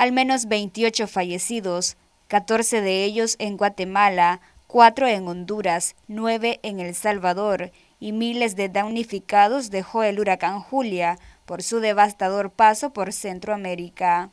al menos 28 fallecidos, 14 de ellos en Guatemala, 4 en Honduras, 9 en El Salvador y miles de damnificados dejó el huracán Julia por su devastador paso por Centroamérica.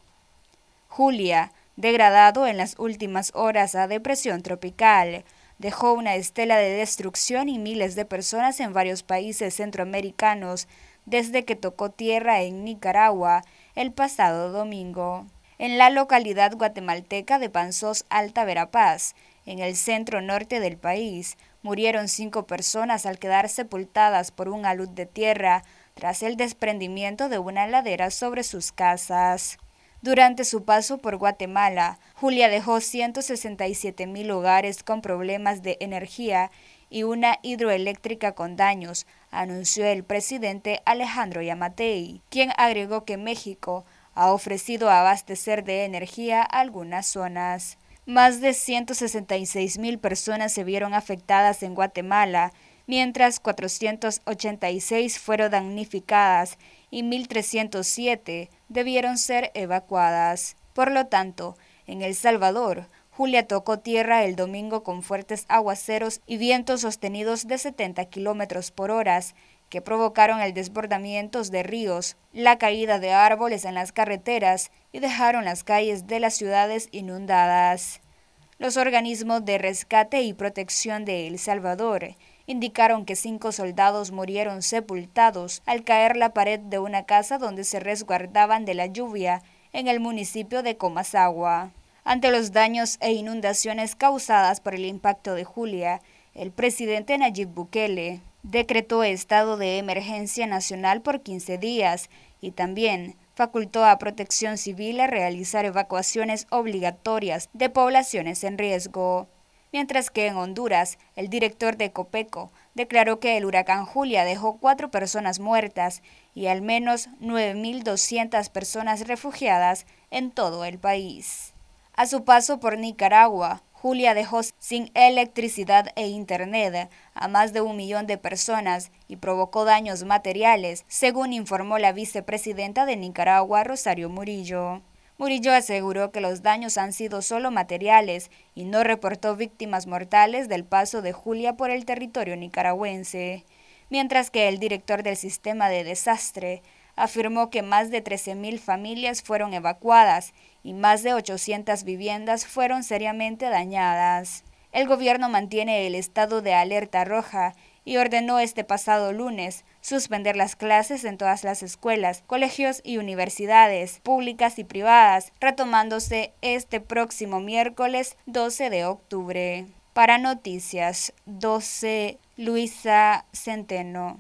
Julia, degradado en las últimas horas a depresión tropical, dejó una estela de destrucción y miles de personas en varios países centroamericanos desde que tocó tierra en Nicaragua el pasado domingo en la localidad guatemalteca de Panzós Alta Verapaz, en el centro norte del país. Murieron cinco personas al quedar sepultadas por un alud de tierra tras el desprendimiento de una ladera sobre sus casas. Durante su paso por Guatemala, Julia dejó 167 mil hogares con problemas de energía y una hidroeléctrica con daños, anunció el presidente Alejandro Yamatei, quien agregó que México ha ofrecido abastecer de energía algunas zonas. Más de 166.000 mil personas se vieron afectadas en Guatemala, mientras 486 fueron damnificadas y 1.307 debieron ser evacuadas. Por lo tanto, en El Salvador, Julia tocó tierra el domingo con fuertes aguaceros y vientos sostenidos de 70 kilómetros por hora que provocaron el desbordamiento de ríos, la caída de árboles en las carreteras y dejaron las calles de las ciudades inundadas. Los organismos de rescate y protección de El Salvador indicaron que cinco soldados murieron sepultados al caer la pared de una casa donde se resguardaban de la lluvia en el municipio de Comasagua. Ante los daños e inundaciones causadas por el impacto de Julia, el presidente Nayib Bukele decretó estado de emergencia nacional por 15 días y también facultó a Protección Civil a realizar evacuaciones obligatorias de poblaciones en riesgo. Mientras que en Honduras, el director de Copeco declaró que el huracán Julia dejó cuatro personas muertas y al menos 9.200 personas refugiadas en todo el país. A su paso por Nicaragua, Julia dejó sin electricidad e internet a más de un millón de personas y provocó daños materiales, según informó la vicepresidenta de Nicaragua, Rosario Murillo. Murillo aseguró que los daños han sido solo materiales y no reportó víctimas mortales del paso de Julia por el territorio nicaragüense, mientras que el director del sistema de desastre afirmó que más de 13.000 familias fueron evacuadas y más de 800 viviendas fueron seriamente dañadas. El gobierno mantiene el estado de alerta roja y ordenó este pasado lunes suspender las clases en todas las escuelas, colegios y universidades públicas y privadas, retomándose este próximo miércoles 12 de octubre. Para Noticias 12, Luisa Centeno.